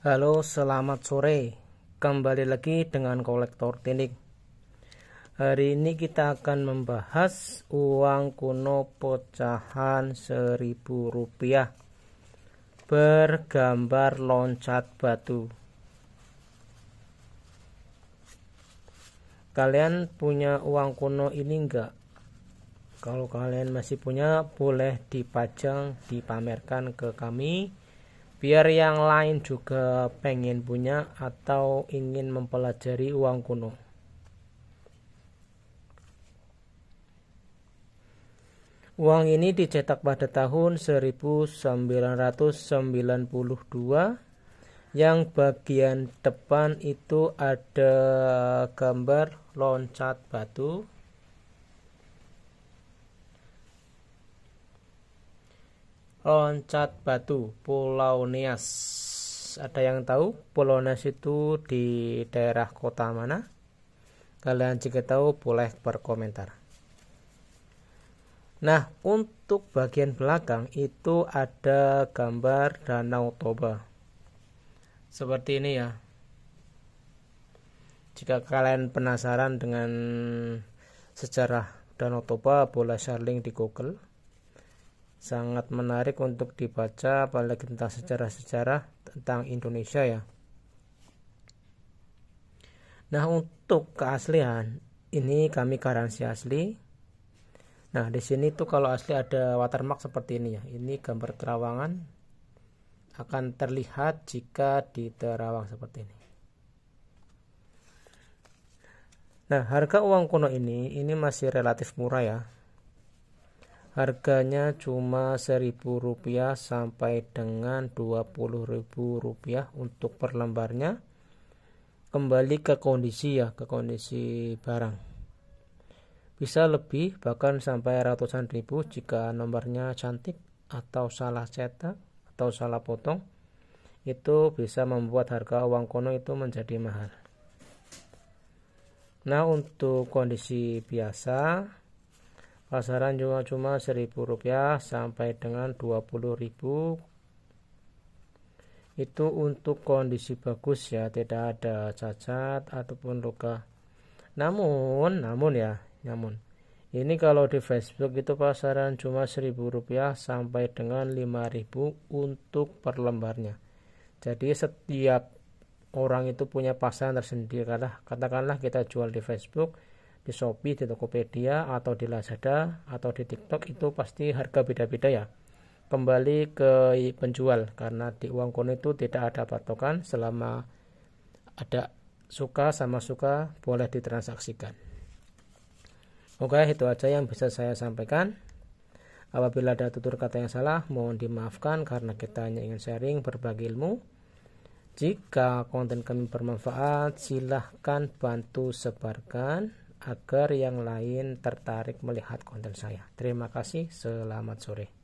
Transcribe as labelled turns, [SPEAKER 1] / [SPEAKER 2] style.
[SPEAKER 1] Halo, selamat sore. Kembali lagi dengan kolektor teknik. Hari ini kita akan membahas uang kuno pecahan seribu rupiah bergambar loncat batu. Kalian punya uang kuno ini enggak? Kalau kalian masih punya, boleh dipajang, dipamerkan ke kami biar yang lain juga pengen punya atau ingin mempelajari uang kuno. Uang ini dicetak pada tahun 1992 yang bagian depan itu ada gambar loncat batu loncat batu Pulau Nias ada yang tahu Pulau Nias itu di daerah kota mana kalian jika tahu boleh berkomentar nah untuk bagian belakang itu ada gambar Danau Toba seperti ini ya jika kalian penasaran dengan sejarah Danau Toba boleh sharing di Google sangat menarik untuk dibaca apalagi tentang sejarah-sejarah tentang Indonesia ya. Nah, untuk keaslian ini kami garansi asli. Nah, di sini tuh kalau asli ada watermark seperti ini ya. Ini gambar terawangan akan terlihat jika di terawang seperti ini. Nah, harga uang kuno ini ini masih relatif murah ya Harganya cuma seribu rupiah sampai dengan dua puluh ribu rupiah untuk per lembarnya. Kembali ke kondisi ya, ke kondisi barang. Bisa lebih bahkan sampai ratusan ribu jika nomornya cantik atau salah cetak atau salah potong. Itu bisa membuat harga uang kono itu menjadi mahal. Nah, untuk kondisi biasa Pasaran cuma cuma seribu rupiah sampai dengan puluh ribu Itu untuk kondisi bagus ya, tidak ada cacat ataupun luka. Namun, namun ya, namun. Ini kalau di Facebook itu pasaran cuma seribu rupiah sampai dengan lima ribu untuk per lembarnya. Jadi setiap orang itu punya pasaran tersendiri. Katakanlah kita jual di Facebook di Shopee, di Tokopedia, atau di Lazada, atau di TikTok itu pasti harga beda-beda ya. Kembali ke penjual karena di uang kuno itu tidak ada patokan selama ada suka sama suka boleh ditransaksikan. Oke, itu aja yang bisa saya sampaikan. Apabila ada tutur kata yang salah, mohon dimaafkan karena kita hanya ingin sharing berbagi ilmu. Jika konten kami bermanfaat, silahkan bantu sebarkan agar yang lain tertarik melihat konten saya. Terima kasih, selamat sore.